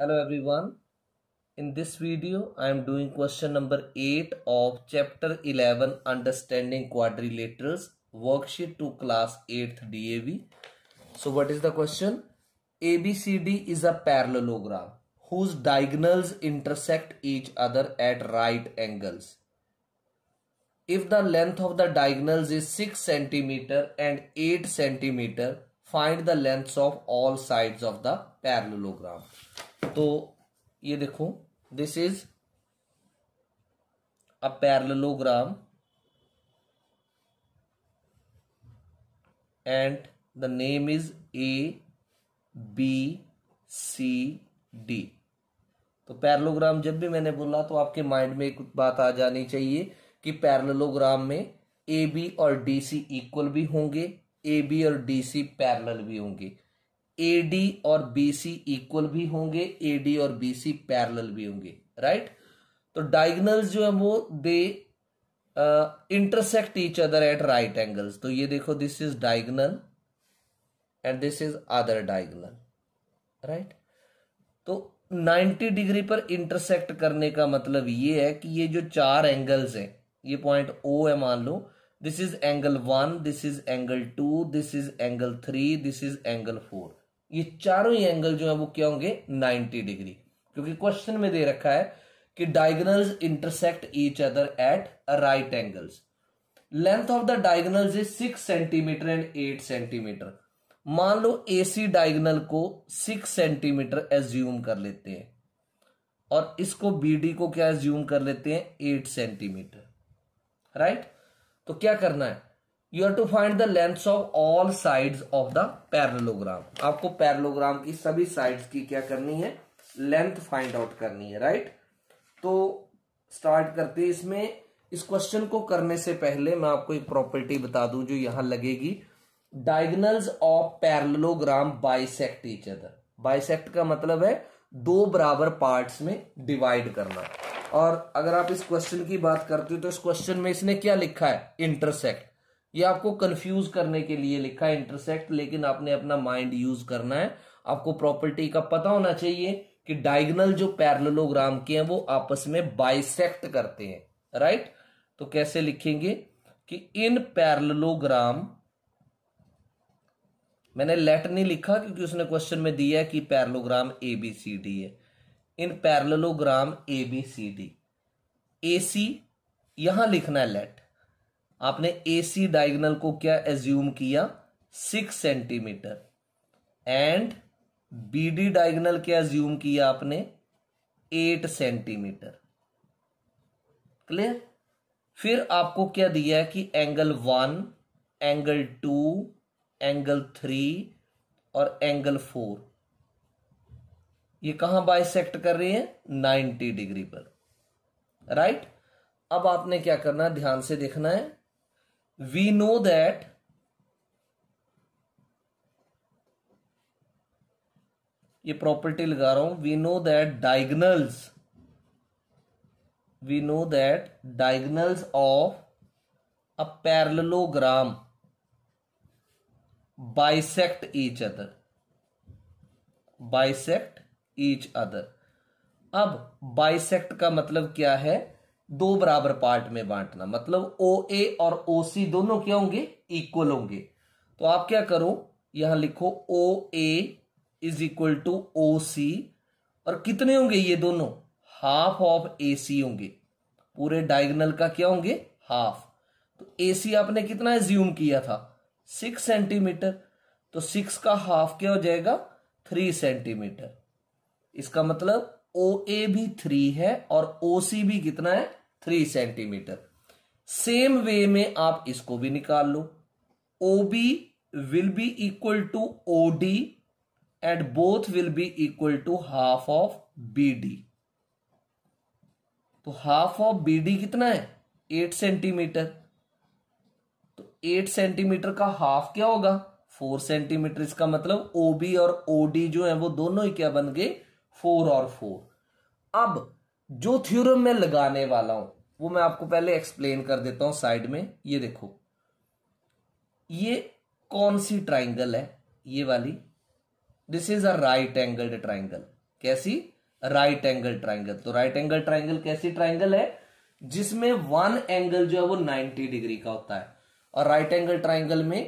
hello everyone in this video i am doing question number 8 of chapter 11 understanding quadrilaterals worksheet to class 8th dav so what is the question abcd is a parallelogram whose diagonals intersect each other at right angles if the length of the diagonals is 6 centimeter and 8 centimeter find the length of all side of the parallelogram तो ये देखो this is a parallelogram and the name is A B C D तो parallelogram जब भी मैंने बोला तो आपके माइंड में एक बात आ जानी चाहिए कि पैरलोग्राम में ए बी और डी सी इक्वल भी होंगे ए बी और डी सी पैरल भी होंगे ए डी और बी सी इक्वल भी होंगे ए डी और बी सी पैरल भी होंगे राइट तो डायगनल्स जो है वो they intersect each other at right angles तो ये देखो this is diagonal and this is other diagonal right तो 90 डिग्री पर इंटरसेक्ट करने का मतलब ये है कि ये जो चार एंगल्स हैं ये पॉइंट ओ है मान लो this is angle one this is angle two this is angle three this is angle four ये चारों ही एंगल जो है वो क्या होंगे 90 डिग्री क्योंकि क्वेश्चन में दे रखा है कि diagonals intersect each other at right angles length of the diagonals is six centimetre and eight centimetre मान लो एसी डायगनल को सिक्स सेंटीमीटर एज्यूम कर लेते हैं और इसको बीडी को क्या एज्यूम कर लेते हैं एट सेंटीमीटर राइट तो क्या करना है you are to find the length of all side of the parallelogram आपको पैरलोग्राम की सभी साइड की क्या करनी है लेंथ फाइंड आउट करनी है राइट तो स्टार्ट करते हैं इसमें इस क्वेश्चन को करने से पहले मैं आपको एक प्रॉपर्टी बता दूं जो यहां लगेगी diagonals of parallelogram bisect each other bisect का मतलब है दो बराबर पार्ट्स में डिवाइड करना और अगर आप इस क्वेश्चन की बात करते हो तो इस क्वेश्चन में इसने क्या लिखा है इंटरसेक्ट ये आपको कंफ्यूज करने के लिए लिखा है इंटरसेक्ट लेकिन आपने अपना माइंड यूज करना है आपको प्रॉपर्टी का पता होना चाहिए कि डायगनल जो पैरलोग्राम के हैं वो आपस में बाइसेक्ट करते हैं राइट तो कैसे लिखेंगे कि इन पैरलोग्राम मैंने लेट नहीं लिखा क्योंकि उसने क्वेश्चन में दिया है कि parallelogram A B C D है in parallelogram A B C D A C यहां लिखना है लेट आपने ए सी डायगनल को क्या एज्यूम किया six centimetre and B D diagonal क्या एज्यूम किया आपने एट सेंटीमीटर क्लियर फिर आपको क्या दिया है कि angle one angle two angle three और एंगल फोर ये कहां बाइसेक्ट कर रही है 90 डिग्री पर राइट right? अब आपने क्या करना है ध्यान से देखना है वी नो दैट ये प्रॉपर्टी लगा रहा हूं we know that diagonals we know that diagonals of a parallelogram bisect each other bisect each other अब बाइसेक्ट का मतलब क्या है दो बराबर पार्ट में बांटना मतलब ओ ए और ओ सी दोनों क्या होंगे इक्वल होंगे तो आप क्या करो यहां लिखो O A is equal to O C और कितने होंगे ये दोनों हाफ ऑफ ए सी होंगे पूरे डायगनल का क्या होंगे हाफ तो ए सी आपने कितना एज्यूम किया था सिक्स सेंटीमीटर तो सिक्स का हाफ क्या हो जाएगा थ्री सेंटीमीटर इसका मतलब ओ ए भी थ्री है और ओ सी भी कितना है थ्री सेंटीमीटर सेम वे में आप इसको भी निकाल लो O B will be equal to O D and both will be equal to half of B D तो हाफ ऑफ बी डी कितना है एट सेंटीमीटर तो एट सेंटीमीटर का हाफ क्या होगा फोर सेंटीमीटर इसका मतलब ओ बी और ओ डी जो है वो दोनों ही क्या बन गए फोर और फोर अब जो थ्योरम मैं लगाने वाला हूं वो मैं आपको पहले एक्सप्लेन कर देता हूं साइड में ये देखो ये कौन सी ट्राइंगल है ये वाली this is a right angled triangle कैसी राइट एंगल ट्राइंगल तो राइट एंगल ट्राइंगल कैसी ट्राइंगल है जिसमें वन एंगल जो है वो 90 डिग्री का होता है और राइट एंगल ट्राइंगल में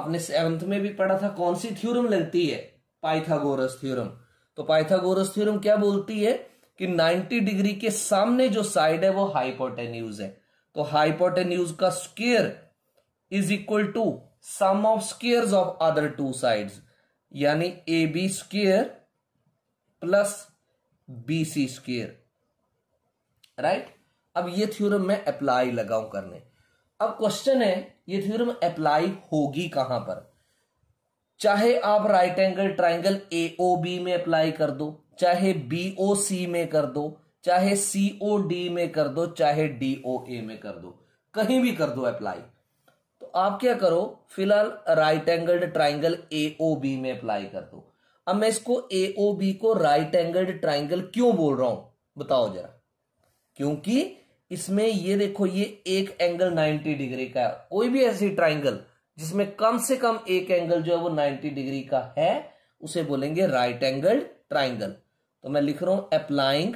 आपने सेवंथ में भी पढ़ा था कौन सी थ्योरम लगती है पाइथागोरस थ्योरम तो पाइथागोरस थ्योरम क्या बोलती है कि 90 डिग्री के सामने जो साइड है वो हाइपोटेन्यूज है तो हाइपोटेन्यूज का square is equal to sum of squares of other two sides यानी A B square plus B C square right अब ये थ्योरम मैं अप्लाई लगाऊं करने अब क्वेश्चन है ये थ्योरम अप्लाई होगी कहां पर चाहे आप right angle triangle A O B में अप्लाई कर दो चाहे बी ओ सी में कर दो चाहे सी ओ डी में कर दो चाहे डी ओ ए में कर दो कहीं भी कर दो अप्लाई तो आप क्या करो फिलहाल right angled triangle A O B में अप्लाई कर दो अब मैं इसको ए ओ बी को राइट एंगल्ड ट्राइंगल क्यों बोल रहा हूं बताओ जरा क्योंकि इसमें ये देखो ये एक एंगल 90 डिग्री का है कोई भी ऐसी ट्राइंगल जिसमें कम से कम एक एंगल जो है वो 90 डिग्री का है उसे बोलेंगे राइट एंगल ट्राइंगल तो मैं लिख रहा हूं applying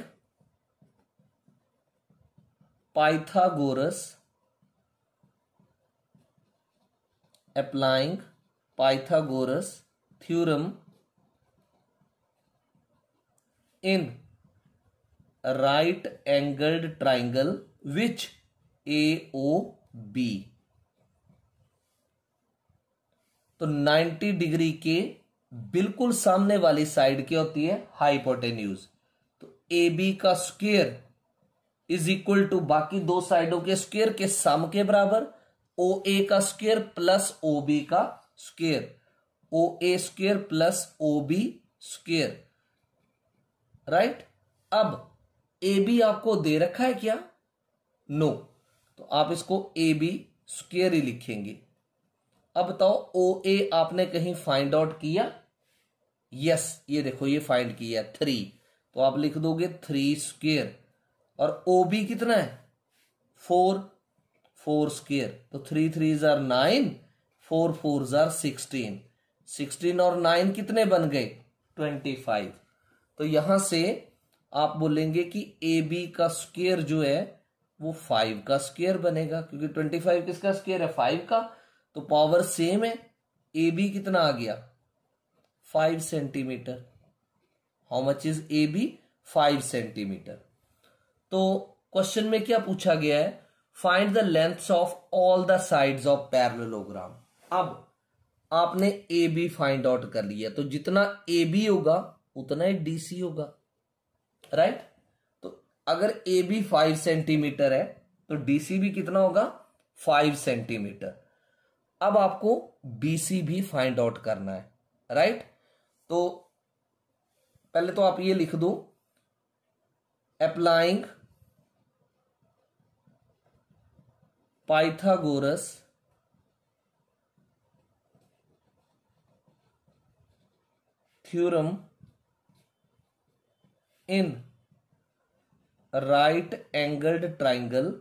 Pythagoras applying Pythagoras theorem in right angled triangle which A O B तो 90 डिग्री के बिल्कुल सामने वाली साइड की होती है हाइपोटेन्यूज तो ए बी का स्क्वेयर इज इक्वल टू बाकी दो साइडों के स्क्वेयर के सम के बराबर ओ ए का स्क्वेयर प्लस ओ बी का square O A square plus O B square right अब ए बी आपको दे रखा है क्या नो no. तो आप इसको ए बी स्क्वेयर ही लिखेंगे अब बताओ ओ ए आपने कहीं फाइंड आउट किया यस ये देखो ये फाइंड किया थ्री तो आप लिख दोगे थ्री स्केयर और ओ बी कितना है फोर फोर स्केयर तो थ्री थ्री जार नाइन फोर फोर जार सिक्सटीन सिक्सटीन और नाइन कितने बन गए ट्वेंटी फाइव तो यहां से आप बोलेंगे कि ए बी का स्केयर जो है वो फाइव का स्केयर बनेगा क्योंकि ट्वेंटी फाइव किसका स्केयर है फाइव का तो पावर सेम है ए बी कितना आ गया five centimetre how much is A B five centimetre तो क्वेश्चन में क्या पूछा गया है find the length of all the side of parallelogram अब आपने ए बी फाइंड आउट कर लिया तो जितना ए बी होगा उतना ही डी सी होगा राइट तो अगर ए बी फाइव सेंटीमीटर है तो डी सी भी कितना होगा फाइव सेंटीमीटर अब आपको बीसी भी फाइंड आउट करना है राइट तो पहले तो आप ये लिख दो applying Pythagoras theorem in right angled triangle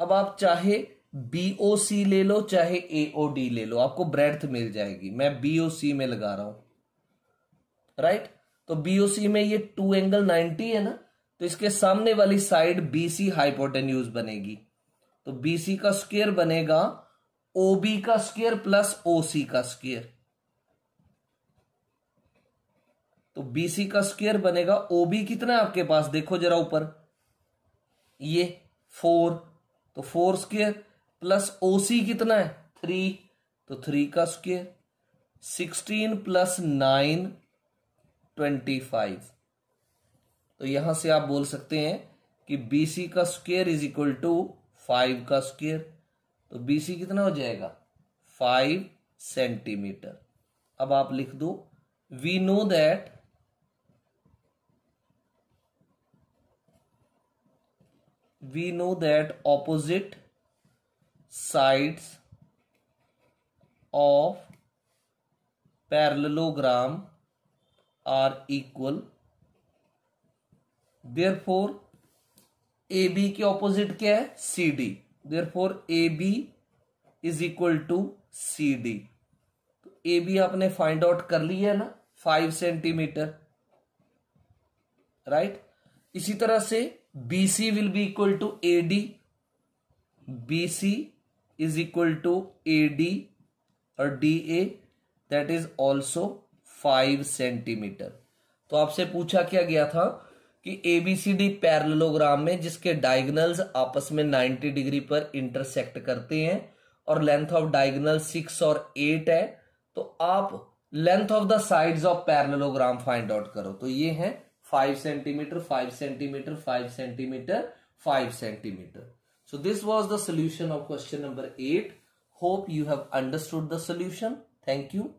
अब आप चाहे बीओसी ले लो चाहे एओडी ले लो आपको ब्रेथ मिल जाएगी मैं बीओसी में लगा रहा हूं राइट तो बीओसी में ये टू एंगल 90 है ना तो इसके सामने वाली साइड बीसी हाइपोटेन बनेगी तो बीसी का स्केयर बनेगा ओबी का स्केयर प्लस ओसी का स्केयर तो बीसी का स्केयर बनेगा ओबी कितना है आपके पास देखो जरा ऊपर ये फोर तो four square plus O C कितना है थ्री तो थ्री का square sixteen plus nine twenty five तो यहां से आप बोल सकते हैं कि बी सी का square is equal to five का स्क्वेयर तो बी सी कितना हो जाएगा फाइव सेंटीमीटर अब आप लिख दो we know that we know that opposite of parallelogram are equal are for A B के ऑपोजिट क्या है C D therefore A B is equal to C D A B आपने find out कर ली है ना five centimetre right इसी तरह से B C will be equal to A D B C is equal to AD or DA that is also five centimetre तो आपसे पूछा क्या गया था कि एबीसीडी पैरलोग्राम में जिसके डायगनल्स आपस में 90 डिग्री पर इंटरसेक्ट करते हैं और लेंथ ऑफ डायगनल सिक्स और एट है तो आप length of the sides of parallelogram find out करो तो ये है five centimetre five centimetre five centimetre five centimetre So this was the solution of question number 8. Hope you have understood the solution. Thank you.